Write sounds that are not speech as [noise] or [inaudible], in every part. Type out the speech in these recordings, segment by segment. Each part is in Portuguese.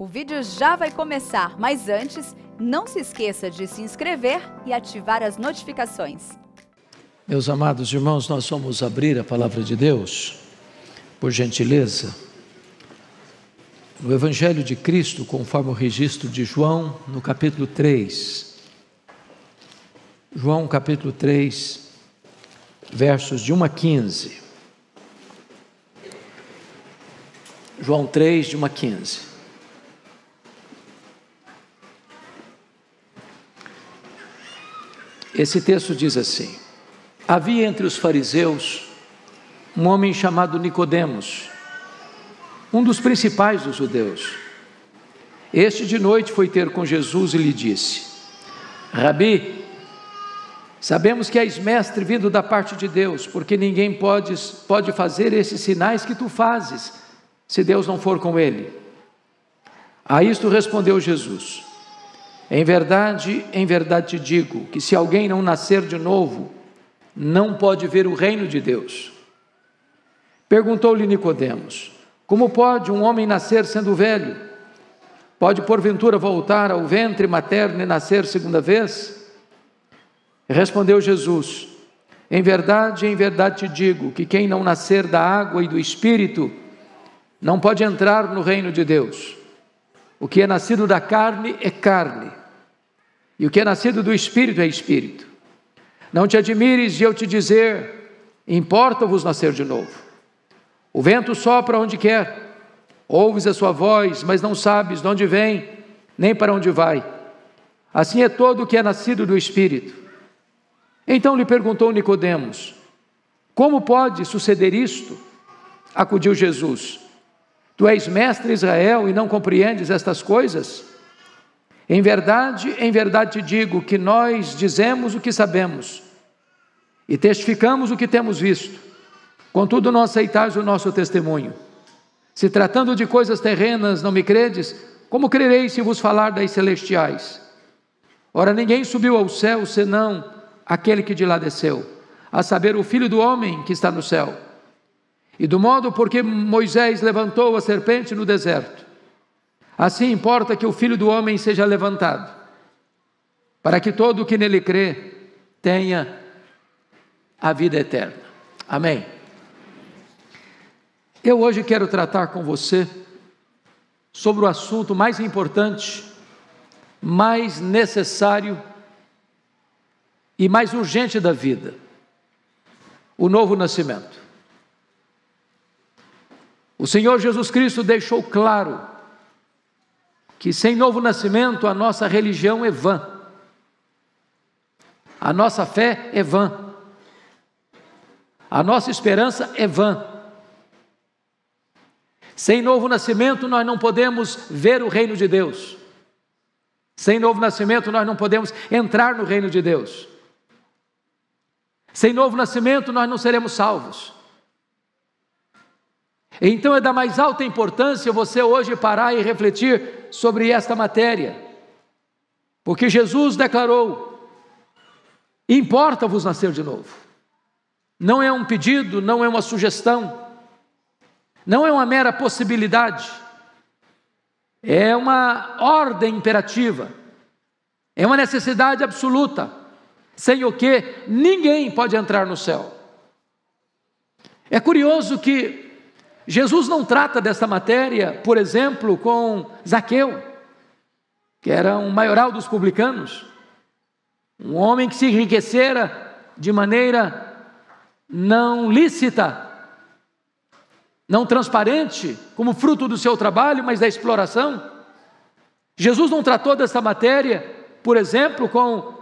O vídeo já vai começar, mas antes, não se esqueça de se inscrever e ativar as notificações. Meus amados irmãos, nós vamos abrir a palavra de Deus, por gentileza, no Evangelho de Cristo, conforme o registro de João, no capítulo 3. João, capítulo 3, versos de 1 a 15. João 3, de 1 a 15. Esse texto diz assim: Havia entre os fariseus um homem chamado Nicodemos, um dos principais dos judeus. Este de noite foi ter com Jesus e lhe disse: Rabi, sabemos que és mestre vindo da parte de Deus, porque ninguém pode, pode fazer esses sinais que tu fazes, se Deus não for com ele. A isto respondeu Jesus: em verdade, em verdade te digo que se alguém não nascer de novo, não pode ver o reino de Deus. Perguntou-lhe Nicodemos: Como pode um homem nascer sendo velho? Pode porventura voltar ao ventre materno e nascer segunda vez? Respondeu Jesus: Em verdade, em verdade te digo que quem não nascer da água e do espírito não pode entrar no reino de Deus. O que é nascido da carne é carne, e o que é nascido do espírito é espírito. Não te admires de eu te dizer: importa-vos nascer de novo. O vento sopra onde quer, ouves a sua voz, mas não sabes de onde vem, nem para onde vai. Assim é todo o que é nascido do espírito. Então lhe perguntou Nicodemos: Como pode suceder isto? Acudiu Jesus: Tu és mestre Israel e não compreendes estas coisas? Em verdade, em verdade te digo que nós dizemos o que sabemos e testificamos o que temos visto, contudo não aceitais o nosso testemunho. Se tratando de coisas terrenas não me credes, como crereis se vos falar das celestiais? Ora, ninguém subiu ao céu senão aquele que de lá desceu, a saber, o Filho do Homem que está no céu e do modo por que Moisés levantou a serpente no deserto. Assim importa que o filho do homem seja levantado, para que todo o que nele crê tenha a vida eterna. Amém. Eu hoje quero tratar com você sobre o assunto mais importante, mais necessário e mais urgente da vida: o novo nascimento. O Senhor Jesus Cristo deixou claro que sem novo nascimento a nossa religião é vã, a nossa fé é vã, a nossa esperança é vã. Sem novo nascimento nós não podemos ver o reino de Deus. Sem novo nascimento nós não podemos entrar no reino de Deus. Sem novo nascimento nós não seremos salvos. Então é da mais alta importância você hoje parar e refletir sobre esta matéria, porque Jesus declarou: importa-vos nascer de novo. Não é um pedido, não é uma sugestão, não é uma mera possibilidade, é uma ordem imperativa, é uma necessidade absoluta, sem o que ninguém pode entrar no céu. É curioso que Jesus não trata dessa matéria, por exemplo, com Zaqueu, que era um maioral dos publicanos, um homem que se enriquecera de maneira não lícita, não transparente, como fruto do seu trabalho, mas da exploração. Jesus não tratou dessa matéria, por exemplo, com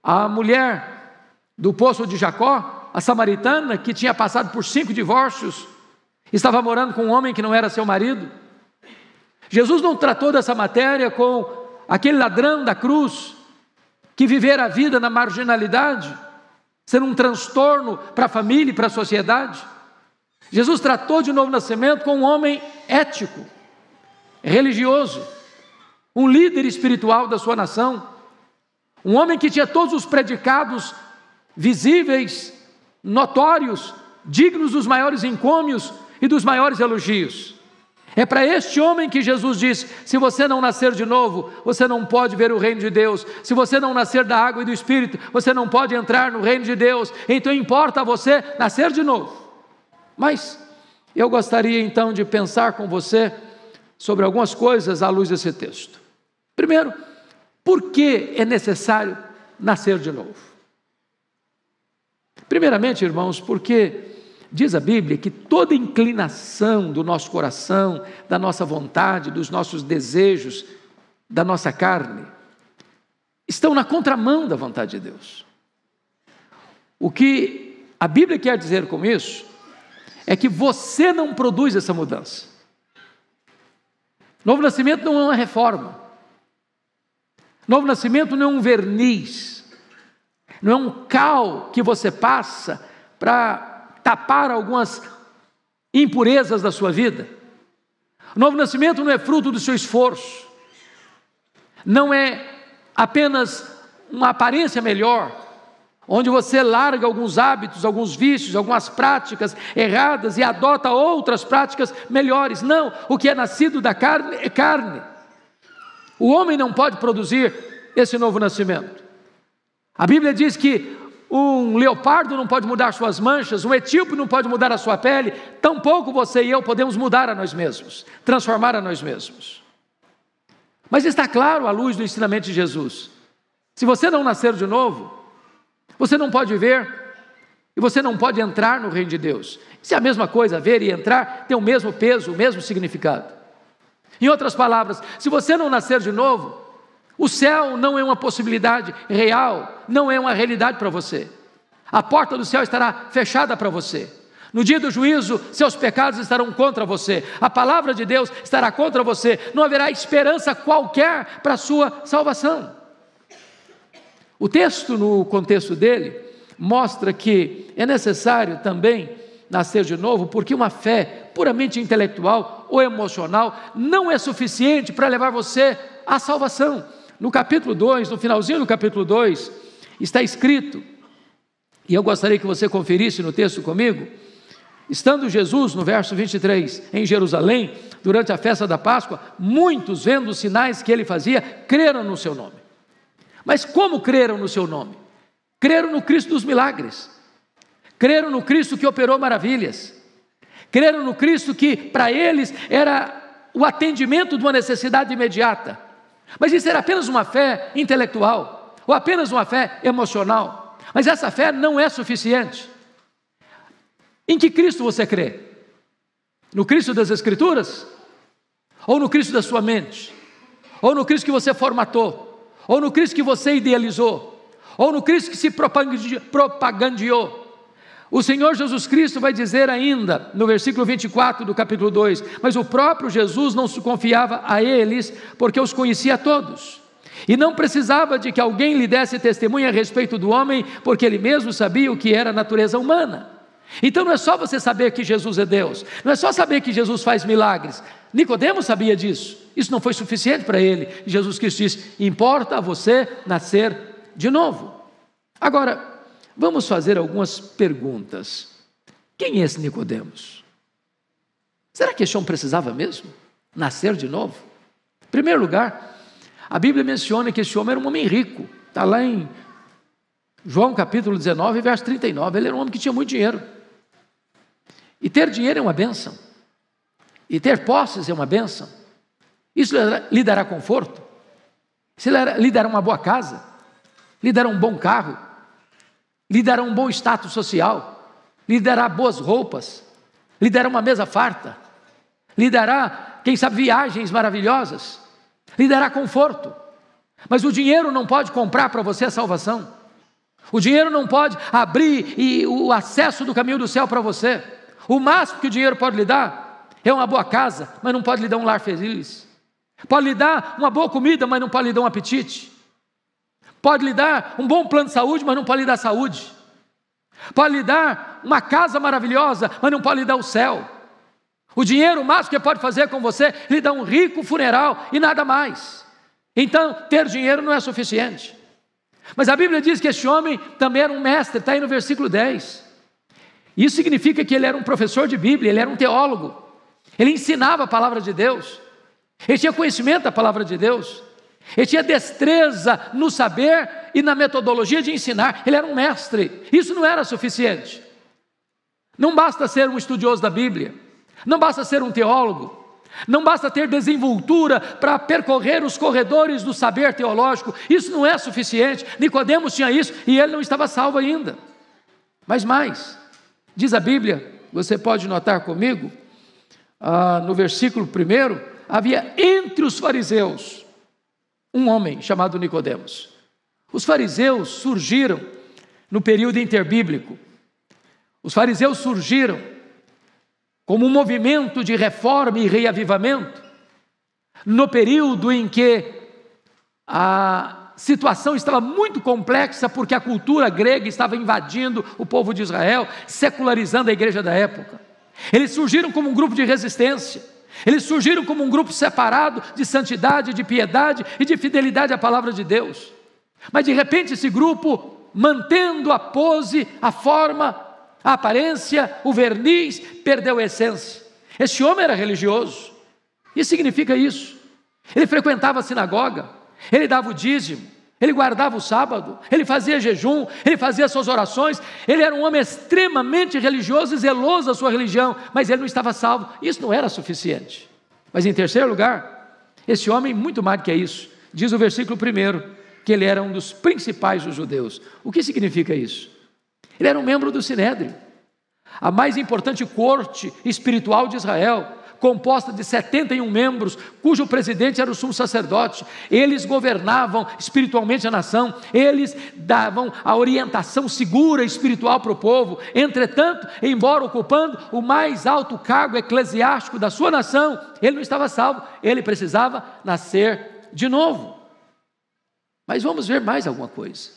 a mulher do poço de Jacó, a samaritana, que tinha passado por cinco divórcios Estava morando com um homem que não era seu marido. Jesus não tratou dessa matéria com aquele ladrão da cruz que viver a vida na marginalidade, sendo um transtorno para a família e para a sociedade. Jesus tratou de novo nascimento com um homem ético, religioso, um líder espiritual da sua nação, um homem que tinha todos os predicados visíveis, notórios, dignos dos maiores encômios e dos maiores elogios. É para este homem que Jesus disse: se você não nascer de novo, você não pode ver o reino de Deus. Se você não nascer da água e do espírito, você não pode entrar no reino de Deus. Então importa a você nascer de novo. Mas eu gostaria então de pensar com você sobre algumas coisas à luz desse texto. Primeiro, por que é necessário nascer de novo? Primeiramente, irmãos, porque Diz a Bíblia que toda inclinação do nosso coração, da nossa vontade, dos nossos desejos, da nossa carne, estão na contramão da vontade de Deus. O que a Bíblia quer dizer com isso é que você não produz essa mudança. Novo nascimento não é uma reforma. Novo nascimento não é um verniz. Não é um cal que você passa para tapar algumas impurezas da sua vida. O novo nascimento não é fruto do seu esforço, não é apenas uma aparência melhor, onde você larga alguns hábitos, alguns vícios, algumas práticas erradas e adota outras práticas melhores. Não, o que é nascido da carne é carne. O homem não pode produzir esse novo nascimento. A Bíblia diz que um leopardo não pode mudar suas manchas, um etíope não pode mudar a sua pele, tampouco você e eu podemos mudar a nós mesmos, transformar a nós mesmos. Mas está claro à luz do ensinamento de Jesus: se você não nascer de novo, você não pode ver e você não pode entrar no reino de Deus. Se é a mesma coisa, ver e entrar tem o mesmo peso, o mesmo significado. Em outras palavras, se você não nascer de novo, o céu não é uma possibilidade real, não é uma realidade para você. A porta do céu estará fechada para você. No dia do juízo, seus pecados estarão contra você, a palavra de Deus estará contra você, não haverá esperança qualquer para a sua salvação. O texto, no contexto dele, mostra que é necessário também nascer de novo, porque uma fé puramente intelectual ou emocional não é suficiente para levar você à salvação. No capítulo 2, no finalzinho do capítulo 2, está escrito, e eu gostaria que você conferisse no texto comigo, estando Jesus, no verso 23, em Jerusalém, durante a festa da Páscoa, muitos, vendo os sinais que ele fazia, creram no seu nome. Mas como creram no seu nome? Creram no Cristo dos milagres, creram no Cristo que operou maravilhas, creram no Cristo que para eles era o atendimento de uma necessidade imediata mas isso era apenas uma fé intelectual, ou apenas uma fé emocional. Mas essa fé não é suficiente. Em que Cristo você crê? No Cristo das Escrituras? Ou no Cristo da sua mente? Ou no Cristo que você formatou? Ou no Cristo que você idealizou? Ou no Cristo que se propagandeou? O Senhor Jesus Cristo vai dizer ainda, no versículo 24 do capítulo 2: Mas o próprio Jesus não se confiava a eles, porque os conhecia todos. E não precisava de que alguém lhe desse testemunha a respeito do homem, porque ele mesmo sabia o que era a natureza humana. Então não é só você saber que Jesus é Deus, não é só saber que Jesus faz milagres. Nicodemos sabia disso. Isso não foi suficiente para ele. Jesus Cristo disse: "Importa a você nascer de novo". Agora, Vamos fazer algumas perguntas. Quem é esse Nicodemos? Será que esse homem precisava mesmo nascer de novo? Em primeiro lugar, a Bíblia menciona que esse homem era um homem rico. Está lá em João capítulo 19, verso 39. Ele era um homem que tinha muito dinheiro. E ter dinheiro é uma bênção. E ter posses é uma bênção. Isso lhe dará conforto. Isso lhe dará uma boa casa. Lhe dará um bom carro lhe dará um bom status social, lhe dará boas roupas, lhe dará uma mesa farta, lhe dará, quem sabe, viagens maravilhosas, lhe dará conforto. Mas o dinheiro não pode comprar para você a salvação. O dinheiro não pode abrir e, o acesso do caminho do céu para você. O máximo que o dinheiro pode lhe dar é uma boa casa, mas não pode lhe dar um lar feliz. Pode lhe dar uma boa comida, mas não pode lhe dar um apetite. Pode lhe dar um bom plano de saúde, mas não pode lhe dar saúde. Pode lhe dar uma casa maravilhosa, mas não pode lhe dar o céu. O dinheiro, o máximo que pode fazer com você, lhe dá um rico funeral e nada mais. Então, ter dinheiro não é suficiente. Mas a Bíblia diz que este homem também era um mestre, está aí no versículo 10. Isso significa que ele era um professor de Bíblia, ele era um teólogo. Ele ensinava a palavra de Deus. Ele tinha conhecimento da palavra de Deus. Ele tinha destreza no saber e na metodologia de ensinar. Ele era um mestre. Isso não era suficiente. Não basta ser um estudioso da Bíblia. Não basta ser um teólogo. Não basta ter desenvoltura para percorrer os corredores do saber teológico. Isso não é suficiente. Nicodemos tinha isso e ele não estava salvo ainda. Mas mais, diz a Bíblia, você pode notar comigo, ah, no versículo 1, havia entre os fariseus um homem chamado Nicodemos. Os fariseus surgiram no período interbíblico. Os fariseus surgiram como um movimento de reforma e reavivamento no período em que a situação estava muito complexa porque a cultura grega estava invadindo o povo de Israel, secularizando a igreja da época. Eles surgiram como um grupo de resistência eles surgiram como um grupo separado de santidade, de piedade e de fidelidade à palavra de Deus. Mas de repente esse grupo, mantendo a pose, a forma, a aparência, o verniz, perdeu a essência. Esse homem era religioso. E significa isso. Ele frequentava a sinagoga, ele dava o dízimo, ele guardava o sábado, ele fazia jejum, ele fazia suas orações, ele era um homem extremamente religioso e zeloso da sua religião, mas ele não estava salvo. Isso não era suficiente. Mas em terceiro lugar, esse homem, muito mais do que isso, diz o versículo primeiro, que ele era um dos principais dos judeus. O que significa isso? Ele era um membro do Sinédrio, a mais importante corte espiritual de Israel composta de 71 membros, cujo presidente era o sumo sacerdote. Eles governavam espiritualmente a nação, eles davam a orientação segura espiritual para o povo. Entretanto, embora ocupando o mais alto cargo eclesiástico da sua nação, ele não estava salvo, ele precisava nascer de novo. Mas vamos ver mais alguma coisa.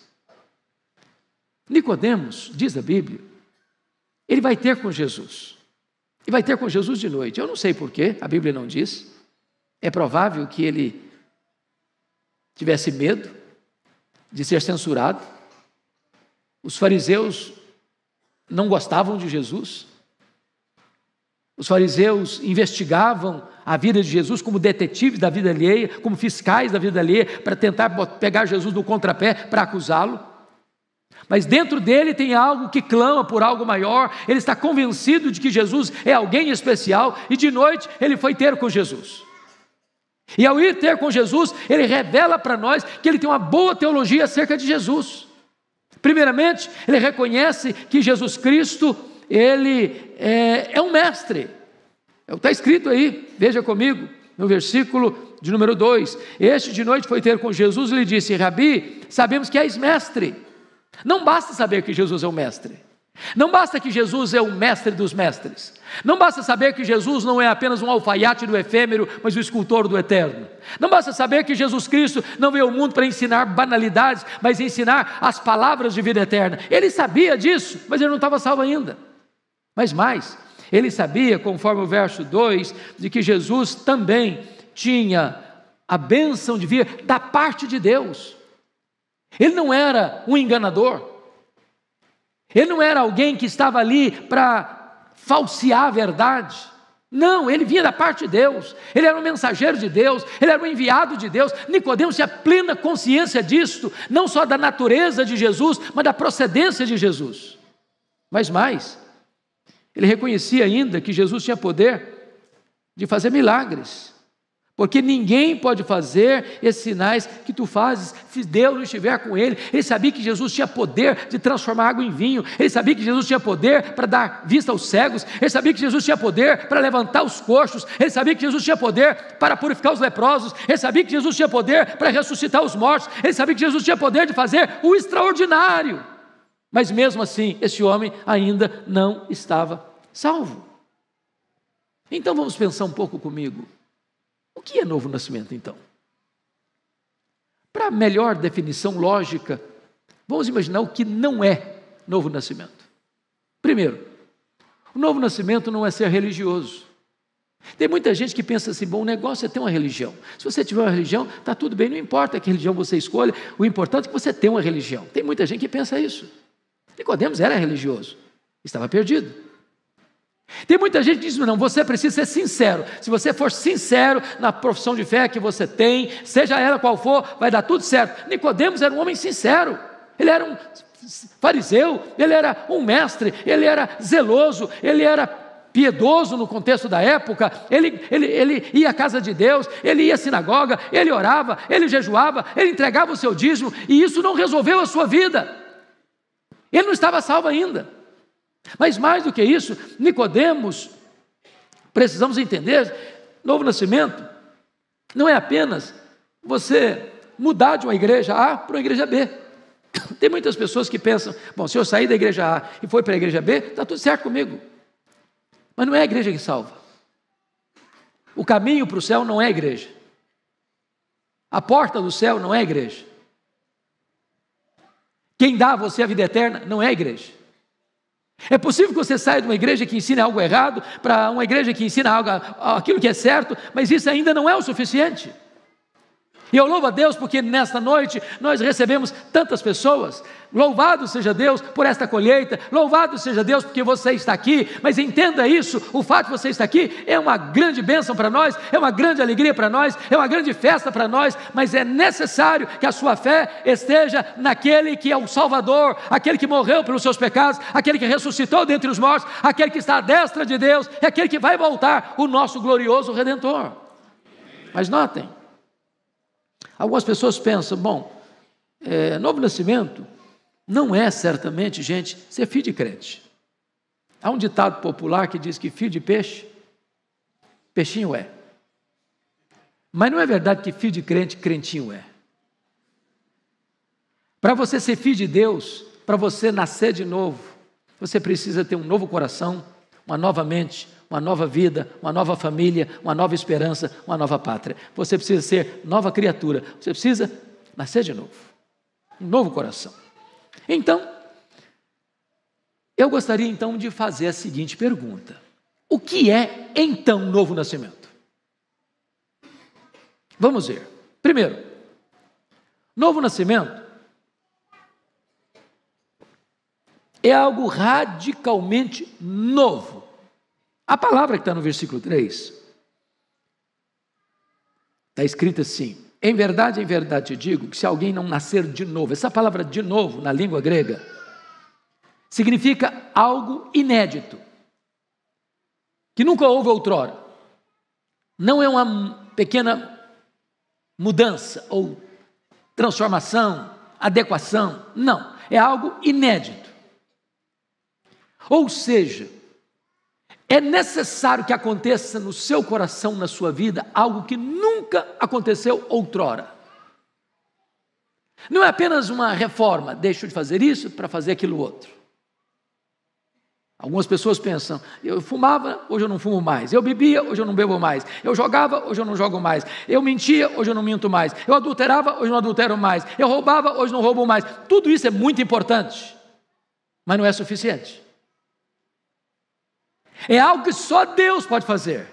Nicodemos, diz a Bíblia, ele vai ter com Jesus. E vai ter com Jesus de noite. Eu não sei porquê, a Bíblia não diz. É provável que ele tivesse medo de ser censurado. Os fariseus não gostavam de Jesus. Os fariseus investigavam a vida de Jesus como detetives da vida alheia, como fiscais da vida alheia, para tentar pegar Jesus no contrapé para acusá-lo mas dentro dele tem algo que clama por algo maior, ele está convencido de que Jesus é alguém especial, e de noite ele foi ter com Jesus. E ao ir ter com Jesus, ele revela para nós que ele tem uma boa teologia acerca de Jesus. Primeiramente, ele reconhece que Jesus Cristo, ele é, é um mestre. É está escrito aí, veja comigo, no versículo de número 2. Este de noite foi ter com Jesus e lhe disse: Rabi, sabemos que és mestre não basta saber que Jesus é o Mestre. Não basta que Jesus é o mestre dos mestres. Não basta saber que Jesus não é apenas um alfaiate do efêmero, mas o escultor do eterno. Não basta saber que Jesus Cristo não veio ao mundo para ensinar banalidades, mas ensinar as palavras de vida eterna. Ele sabia disso, mas ele não estava salvo ainda. Mas mais, ele sabia, conforme o verso 2, de que Jesus também tinha a bênção de vir da parte de Deus. Ele não era um enganador. Ele não era alguém que estava ali para falsear a verdade. Não, ele vinha da parte de Deus. Ele era um mensageiro de Deus, ele era um enviado de Deus. Nicodemos tinha plena consciência disto, não só da natureza de Jesus, mas da procedência de Jesus. Mas mais, ele reconhecia ainda que Jesus tinha poder de fazer milagres. Porque ninguém pode fazer esses sinais que tu fazes se Deus não estiver com ele. Ele sabia que Jesus tinha poder de transformar água em vinho, ele sabia que Jesus tinha poder para dar vista aos cegos, ele sabia que Jesus tinha poder para levantar os coxos, ele sabia que Jesus tinha poder para purificar os leprosos, ele sabia que Jesus tinha poder para ressuscitar os mortos, ele sabia que Jesus tinha poder de fazer o extraordinário. Mas mesmo assim, esse homem ainda não estava salvo. Então vamos pensar um pouco comigo. O que é novo nascimento, então? Para melhor definição lógica, vamos imaginar o que não é novo nascimento. Primeiro, o novo nascimento não é ser religioso. Tem muita gente que pensa assim: bom, o negócio é ter uma religião. Se você tiver uma religião, está tudo bem, não importa que religião você escolha, o importante é que você tenha uma religião. Tem muita gente que pensa isso. Nicodemos era religioso, estava perdido. Tem muita gente que diz: não, você precisa ser sincero. Se você for sincero na profissão de fé que você tem, seja ela qual for, vai dar tudo certo. Nicodemos era um homem sincero. Ele era um fariseu, ele era um mestre, ele era zeloso, ele era piedoso no contexto da época, ele, ele, ele ia à casa de Deus, ele ia à sinagoga, ele orava, ele jejuava, ele entregava o seu dízimo, e isso não resolveu a sua vida. Ele não estava salvo ainda. Mas mais do que isso, Nicodemos, precisamos entender, novo nascimento não é apenas você mudar de uma igreja A para uma igreja B. [coughs] Tem muitas pessoas que pensam, bom, se eu sair da igreja A e for para a igreja B, está tudo certo comigo. Mas não é a igreja que salva. O caminho para o céu não é a igreja. A porta do céu não é a igreja. Quem dá a você a vida eterna não é a igreja. É possível que você saia de uma igreja que ensina algo errado para uma igreja que ensina algo, aquilo que é certo, mas isso ainda não é o suficiente. E eu louvo a Deus porque nesta noite nós recebemos tantas pessoas. Louvado seja Deus por esta colheita, louvado seja Deus porque você está aqui. Mas entenda isso: o fato de você estar aqui é uma grande bênção para nós, é uma grande alegria para nós, é uma grande festa para nós. Mas é necessário que a sua fé esteja naquele que é o Salvador, aquele que morreu pelos seus pecados, aquele que ressuscitou dentre os mortos, aquele que está à destra de Deus, é aquele que vai voltar, o nosso glorioso Redentor. Mas notem, Algumas pessoas pensam, bom, é, novo nascimento não é certamente, gente, ser filho de crente. Há um ditado popular que diz que filho de peixe, peixinho é. Mas não é verdade que filho de crente, crentinho é. Para você ser filho de Deus, para você nascer de novo, você precisa ter um novo coração, uma nova mente, uma nova vida, uma nova família, uma nova esperança, uma nova pátria. Você precisa ser nova criatura, você precisa nascer de novo, um novo coração. Então, eu gostaria então de fazer a seguinte pergunta: O que é então novo nascimento? Vamos ver. Primeiro, novo nascimento é algo radicalmente novo a palavra que está no versículo 3 está escrita assim: Em verdade, em verdade te digo que se alguém não nascer de novo, essa palavra de novo na língua grega significa algo inédito, que nunca houve outrora. Não é uma pequena mudança ou transformação, adequação. Não, é algo inédito. Ou seja, é necessário que aconteça no seu coração, na sua vida, algo que nunca aconteceu outrora. Não é apenas uma reforma, deixo de fazer isso para fazer aquilo outro. Algumas pessoas pensam, eu fumava, hoje eu não fumo mais. Eu bebia, hoje eu não bebo mais. Eu jogava, hoje eu não jogo mais. Eu mentia, hoje eu não minto mais. Eu adulterava, hoje eu não adultero mais. Eu roubava, hoje eu não roubo mais. Tudo isso é muito importante, mas não é suficiente. É algo que só Deus pode fazer.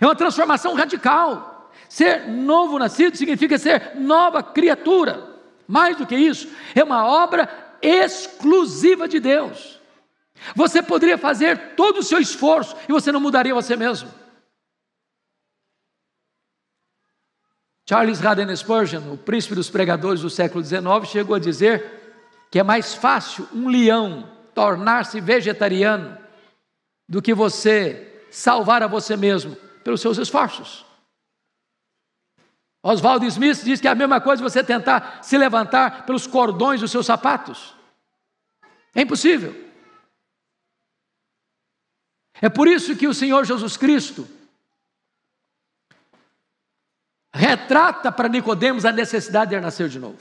É uma transformação radical. Ser novo nascido significa ser nova criatura. Mais do que isso, é uma obra exclusiva de Deus. Você poderia fazer todo o seu esforço e você não mudaria você mesmo. Charles Raden Spurgeon, o príncipe dos pregadores do século XIX, chegou a dizer que é mais fácil um leão tornar-se vegetariano do que você salvar a você mesmo pelos seus esforços. Oswald Smith diz que é a mesma coisa você tentar se levantar pelos cordões dos seus sapatos. É impossível. É por isso que o Senhor Jesus Cristo retrata para Nicodemos a necessidade de nascer de novo.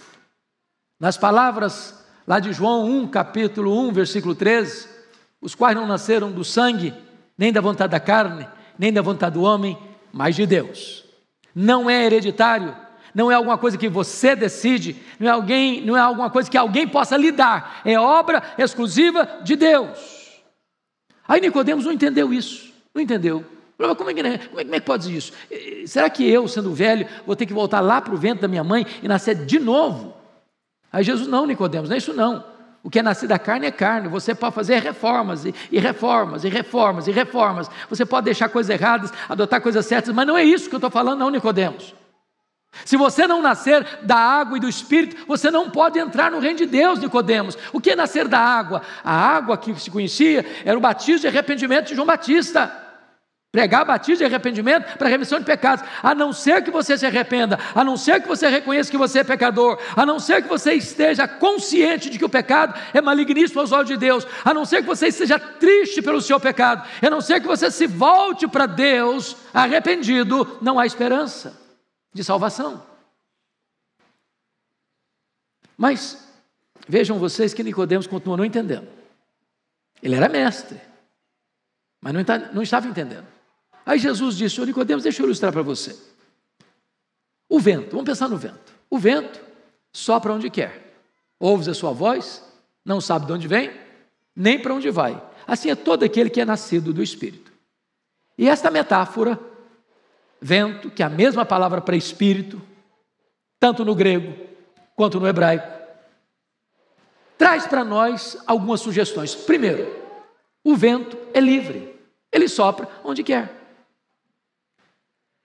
Nas palavras lá de João 1, capítulo 1, versículo 13, os quais não nasceram do sangue, nem da vontade da carne, nem da vontade do homem, mas de Deus. Não é hereditário, não é alguma coisa que você decide, não é alguém, não é alguma coisa que alguém possa lhe dar, é obra exclusiva de Deus. Aí Nicodemos não entendeu isso, não entendeu. como é, que, né, é, como é que pode isso? Será que eu, sendo velho, vou ter que voltar lá para o vento da minha mãe e nascer de novo? Aí Jesus, não, Nicodemos, não é isso não. O que é nascido da carne é carne. Você pode fazer reformas e, e, reformas e reformas e reformas. Você pode deixar coisas erradas, adotar coisas certas, mas não é isso que eu estou falando, não, Nicodemos. Se você não nascer da água e do Espírito, você não pode entrar no reino de Deus, Nicodemos. O que é nascer da água? A água que se conhecia era o batismo de arrependimento de João Batista. Pregar batismo de arrependimento para remissão de pecados, a não ser que você se arrependa, a não ser que você reconheça que você é pecador, a não ser que você esteja consciente de que o pecado é maligníssimo aos olhos de Deus, a não ser que você esteja triste pelo seu pecado, a não ser que você se volte para Deus arrependido, não há esperança de salvação. Mas vejam vocês que Nicodemos continua não entendendo. Ele era mestre, mas não, não estava entendendo. Aí Jesus disse: Ô Nicodemos, deixa eu ilustrar para você. O vento, vamos pensar no vento. O vento sopra onde quer. Ouves a sua voz, não sabe de onde vem, nem para onde vai. Assim é todo aquele que é nascido do Espírito. E esta metáfora, vento, que é a mesma palavra para espírito, tanto no grego quanto no hebraico, traz para nós algumas sugestões. Primeiro, o vento é livre, ele sopra onde quer.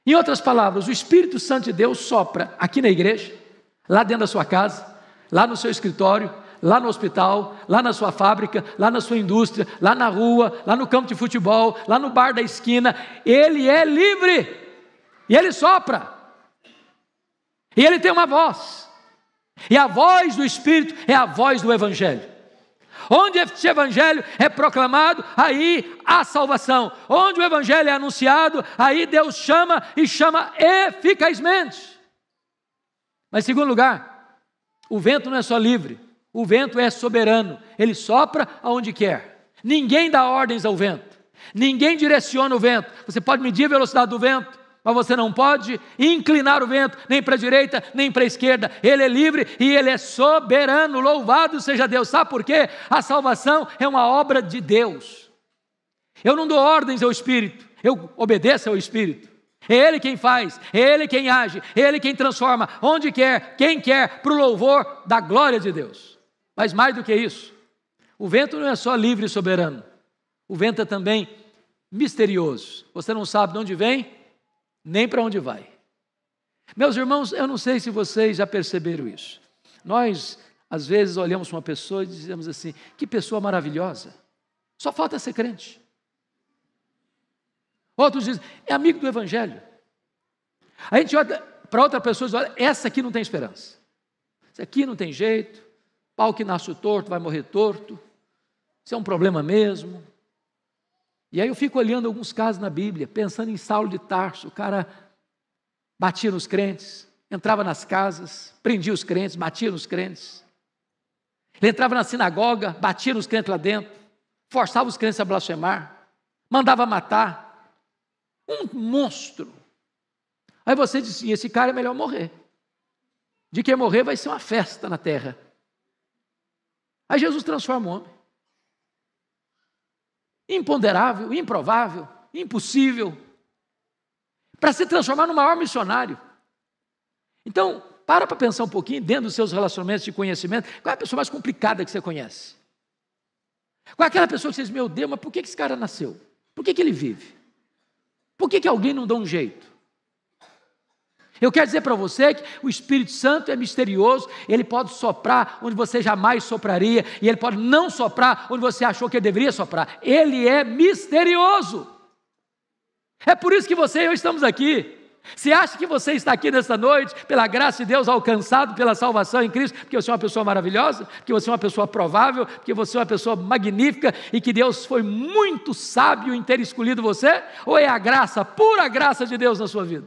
Em outras palavras, o Espírito Santo de Deus sopra aqui na igreja, lá dentro da sua casa, lá no seu escritório, lá no hospital, lá na sua fábrica, lá na sua indústria, lá na rua, lá no campo de futebol, lá no bar da esquina. Ele é livre e ele sopra. E ele tem uma voz. E a voz do Espírito é a voz do Evangelho. Onde este evangelho é proclamado, aí há salvação. Onde o evangelho é anunciado, aí Deus chama e chama eficazmente. Mas, em segundo lugar, o vento não é só livre, o vento é soberano, ele sopra aonde quer. Ninguém dá ordens ao vento, ninguém direciona o vento. Você pode medir a velocidade do vento, mas você não pode inclinar o vento nem para a direita nem para a esquerda. Ele é livre e ele é soberano. Louvado seja Deus. Sabe por quê? A salvação é uma obra de Deus. Eu não dou ordens ao Espírito, eu obedeço ao Espírito. É Ele quem faz, é Ele quem age, é Ele quem transforma, onde quer, quem quer, para o louvor da glória de Deus. Mas mais do que isso, o vento não é só livre e soberano, o vento é também misterioso. Você não sabe de onde vem, nem para onde vai. Meus irmãos, eu não sei se vocês já perceberam isso. Nós, às vezes, olhamos uma pessoa e dizemos assim: que pessoa maravilhosa, só falta ser crente. Outros dizem: é amigo do Evangelho. A gente olha para outra pessoa e diz: olha, essa aqui não tem esperança, essa aqui não tem jeito, pau que nasce torto vai morrer torto, isso é um problema mesmo, e aí eu fico olhando alguns casos na Bíblia, pensando em Saulo de Tarso, o cara batia nos crentes, entrava nas casas, prendia os crentes, batia nos crentes. Ele entrava na sinagoga, batia nos crentes lá dentro, forçava os crentes a blasfemar, mandava matar. Um monstro. Aí você diz assim: esse cara é melhor morrer. De quem morrer vai ser uma festa na terra. Aí Jesus transforma o homem imponderável, improvável, impossível, para se transformar no maior missionário. Então, para para pensar um pouquinho dentro dos seus relacionamentos de conhecimento, qual é a pessoa mais complicada que você conhece? Qual é aquela pessoa que você diz, meu Deus, mas por que esse cara nasceu? Por que, que ele vive? Por que, que alguém não dá um jeito? Eu quero dizer para você que o Espírito Santo é misterioso, ele pode soprar onde você jamais sopraria, e ele pode não soprar onde você achou que ele deveria soprar. Ele é misterioso. É por isso que você e eu estamos aqui. Se acha que você está aqui nesta noite, pela graça de Deus, alcançado pela salvação em Cristo, porque você é uma pessoa maravilhosa, porque você é uma pessoa provável, porque você é uma pessoa magnífica e que Deus foi muito sábio em ter escolhido você? Ou é a graça, pura graça de Deus na sua vida?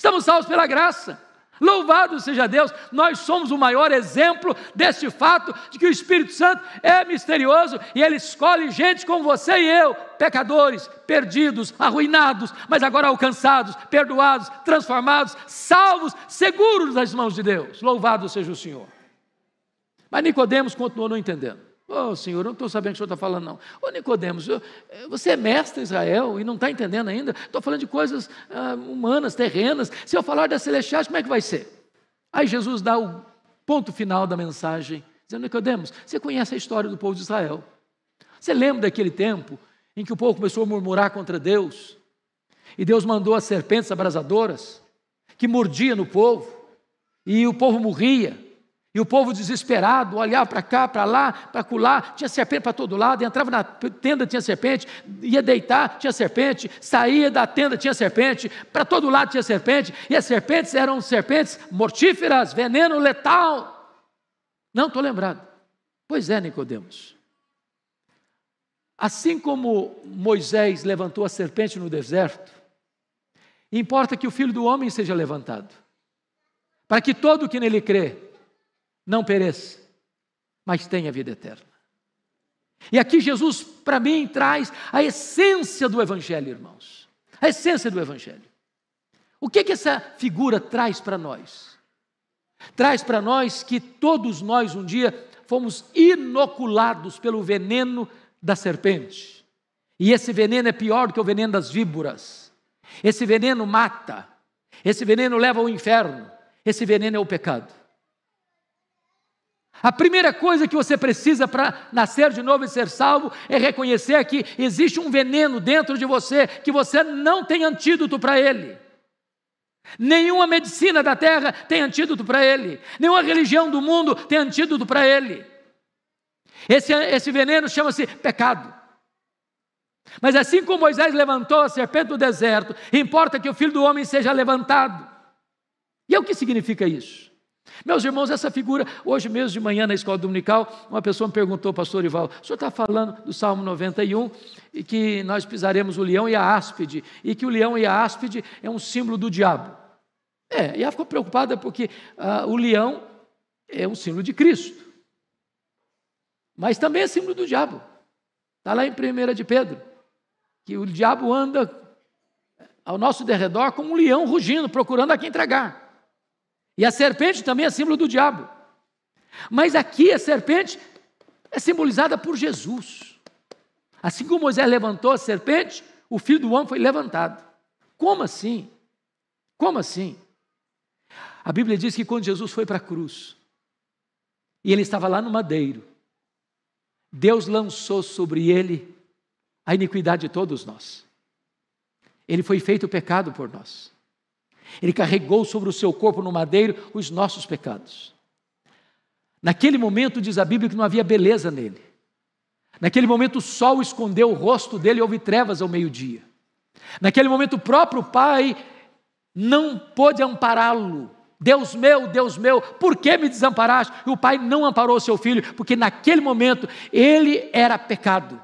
Estamos salvos pela graça. Louvado seja Deus, nós somos o maior exemplo deste fato de que o Espírito Santo é misterioso e ele escolhe gente como você e eu, pecadores, perdidos, arruinados, mas agora alcançados, perdoados, transformados, salvos, seguros nas mãos de Deus. Louvado seja o Senhor. Mas Nicodemos continuou não entendendo. Ô oh, senhor, eu não estou sabendo o que o senhor está falando, não. Ô oh, Nicodemos, eh, você é mestre em Israel e não está entendendo ainda? Estou falando de coisas ah, humanas, terrenas. Se eu falar das celestiais, como é que vai ser? Aí Jesus dá o ponto final da mensagem, dizendo: Nicodemos, você conhece a história do povo de Israel. Você lembra daquele tempo em que o povo começou a murmurar contra Deus? E Deus mandou as serpentes abrasadoras que mordia no povo, e o povo morria e o povo desesperado, olhava para cá, para lá, para acolá, tinha serpente para todo lado, entrava na tenda, tinha serpente, ia deitar, tinha serpente, saía da tenda, tinha serpente, para todo lado tinha serpente, e as serpentes eram serpentes mortíferas, veneno letal. Não estou lembrado. Pois é, Nicodemos. Assim como Moisés levantou a serpente no deserto, importa que o filho do homem seja levantado, para que todo que nele crê não pereça, mas tenha vida eterna. E aqui Jesus, para mim, traz a essência do Evangelho, irmãos. A essência do Evangelho. O que, que essa figura traz para nós? Traz para nós que todos nós um dia fomos inoculados pelo veneno da serpente. E esse veneno é pior do que o veneno das víboras. Esse veneno mata. Esse veneno leva ao inferno. Esse veneno é o pecado. A primeira coisa que você precisa para nascer de novo e ser salvo é reconhecer que existe um veneno dentro de você que você não tem antídoto para ele. Nenhuma medicina da terra tem antídoto para ele. Nenhuma religião do mundo tem antídoto para ele. Esse, esse veneno chama-se pecado. Mas assim como Moisés levantou a serpente do deserto, importa que o filho do homem seja levantado. E é o que significa isso? Meus irmãos, essa figura, hoje mesmo de manhã na escola dominical, uma pessoa me perguntou, pastor Ival, o senhor está falando do Salmo 91, e que nós pisaremos o leão e a áspide, e que o leão e a áspide é um símbolo do diabo. É, e ela ficou preocupada porque ah, o leão é um símbolo de Cristo, mas também é símbolo do diabo. Está lá em 1 de Pedro, que o diabo anda ao nosso derredor como um leão rugindo, procurando a quem entregar e a serpente também é símbolo do diabo. Mas aqui a serpente é simbolizada por Jesus. Assim como Moisés levantou a serpente, o filho do homem foi levantado. Como assim? Como assim? A Bíblia diz que quando Jesus foi para a cruz, e ele estava lá no madeiro, Deus lançou sobre ele a iniquidade de todos nós. Ele foi feito pecado por nós. Ele carregou sobre o seu corpo no madeiro os nossos pecados. Naquele momento, diz a Bíblia, que não havia beleza nele. Naquele momento, o sol escondeu o rosto dele e houve trevas ao meio-dia. Naquele momento, o próprio Pai não pôde ampará-lo. Deus meu, Deus meu, por que me desamparaste? E o pai não amparou seu filho, porque naquele momento ele era pecado.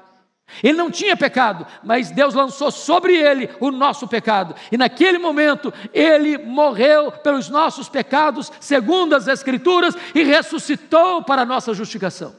Ele não tinha pecado, mas Deus lançou sobre ele o nosso pecado. E naquele momento, ele morreu pelos nossos pecados, segundo as Escrituras, e ressuscitou para a nossa justificação.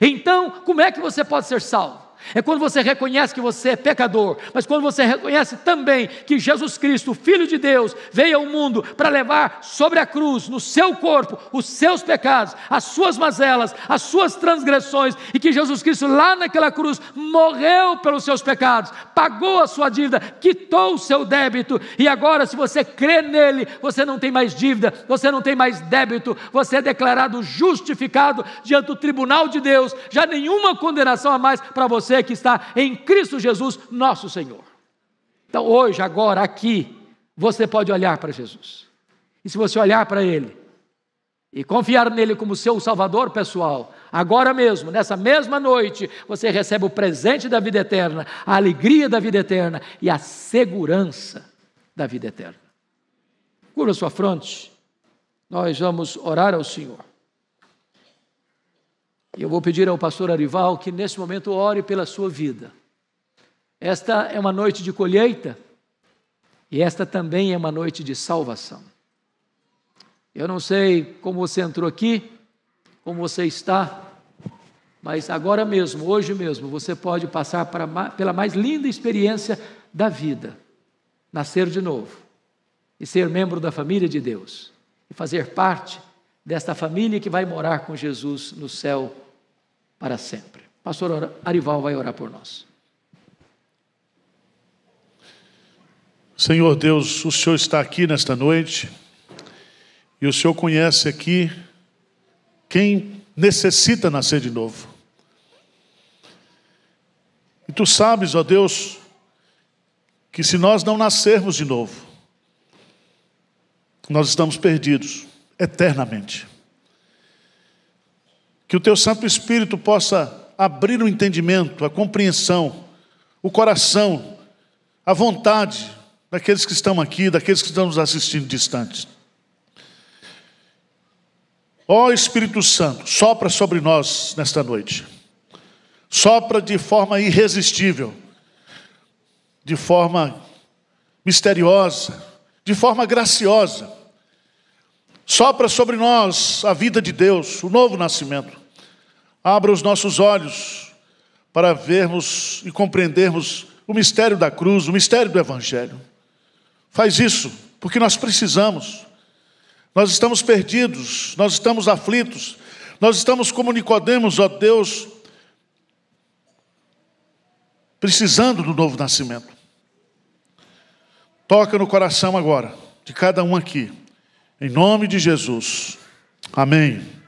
Então, como é que você pode ser salvo? É quando você reconhece que você é pecador, mas quando você reconhece também que Jesus Cristo, Filho de Deus, veio ao mundo para levar sobre a cruz, no seu corpo, os seus pecados, as suas mazelas, as suas transgressões, e que Jesus Cristo, lá naquela cruz, morreu pelos seus pecados, pagou a sua dívida, quitou o seu débito, e agora, se você crê nele, você não tem mais dívida, você não tem mais débito, você é declarado justificado diante do tribunal de Deus, já nenhuma condenação a mais para você você que está em Cristo Jesus, nosso Senhor. Então, hoje, agora, aqui, você pode olhar para Jesus. E se você olhar para Ele e confiar nele como seu Salvador pessoal, agora mesmo, nessa mesma noite, você recebe o presente da vida eterna, a alegria da vida eterna e a segurança da vida eterna. Cura sua fronte, nós vamos orar ao Senhor. E eu vou pedir ao pastor Arival que nesse momento ore pela sua vida. Esta é uma noite de colheita e esta também é uma noite de salvação. Eu não sei como você entrou aqui, como você está, mas agora mesmo, hoje mesmo, você pode passar para, pela mais linda experiência da vida nascer de novo e ser membro da família de Deus e fazer parte desta família que vai morar com Jesus no céu para sempre. Pastor Arival vai orar por nós. Senhor Deus, o Senhor está aqui nesta noite e o Senhor conhece aqui quem necessita nascer de novo. E tu sabes, ó Deus, que se nós não nascermos de novo, nós estamos perdidos eternamente. Que o teu Santo Espírito possa abrir o entendimento, a compreensão, o coração, a vontade daqueles que estão aqui, daqueles que estão nos assistindo distantes. Ó oh, Espírito Santo, sopra sobre nós nesta noite. Sopra de forma irresistível, de forma misteriosa, de forma graciosa. Sopra sobre nós a vida de Deus, o novo nascimento abra os nossos olhos para vermos e compreendermos o mistério da cruz, o mistério do Evangelho. Faz isso, porque nós precisamos. Nós estamos perdidos, nós estamos aflitos, nós estamos como Nicodemos, ó Deus, precisando do novo nascimento. Toca no coração agora de cada um aqui, em nome de Jesus. Amém.